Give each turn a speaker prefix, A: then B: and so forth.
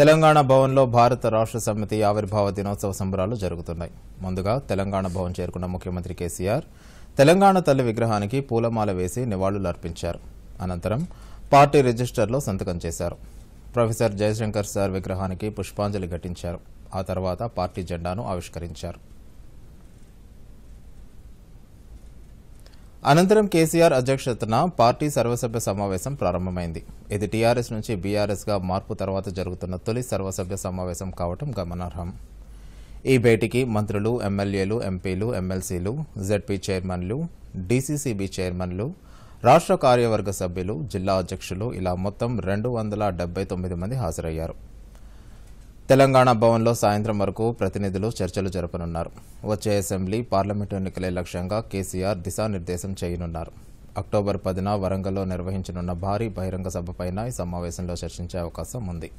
A: తెలంగాణ భవన్లో భారత రాష్ట్ర సమితి ఆవిర్భావ దినోత్సవ సంబరాలు జరుగుతున్నాయి ముందుగా తెలంగాణ భవన్ చేరుకున్న ముఖ్యమంత్రి కేసీఆర్ తెలంగాణ తల్లి విగ్రహానికి పూలమాల వేసి నివాళులు అర్పించారు అనంతరం పార్టీ రిజిస్టర్లో సంతకం చేశారు ప్రొఫెసర్ జయశంకర్ సార్ విగ్రహానికి పుష్పాంజలి ఘటించారు ఆ తర్వాత పార్టీ జెండాను ఆవిష్కరించారు అనంతరం కేసీఆర్ అధ్యక్షతన పార్టీ సర్వసభ్య సమావేశం ప్రారంభమైంది ఇది టీఆర్ఎస్ నుంచి బీఆర్ఎస్గా మార్పు తర్వాత జరుగుతున్న తొలి సర్వసభ్య సమావేశం కావటం గమనార్హం ఈ భేటీకి మంత్రులు ఎమ్మెల్యేలు ఎంపీలు ఎమ్మెల్సీలు జెడ్పీ చైర్మన్లు డీసీసీబీ చైర్మన్లు రాష్ట్ర కార్యవర్గ సభ్యులు జిల్లా అధ్యక్షులు ఇలా మొత్తం రెండు వందల తొమ్మిది మంది హాజరయ్యారు తెలంగాణ భవన్లో సాయంత్రం వరకు ప్రతినిధులు చర్చలు జరపనున్నారు వచ్చే అసెంబ్లీ పార్లమెంటు ఎన్నికలే లక్ష్యంగా కేసీఆర్ దిశానిర్దేశం చేయనున్నారు అక్టోబర్ పదిన వరంగల్లో నిర్వహించనున్న భారీ బహిరంగ సభపైన ఈ సమావేశంలో చర్చించే అవకాశం ఉంది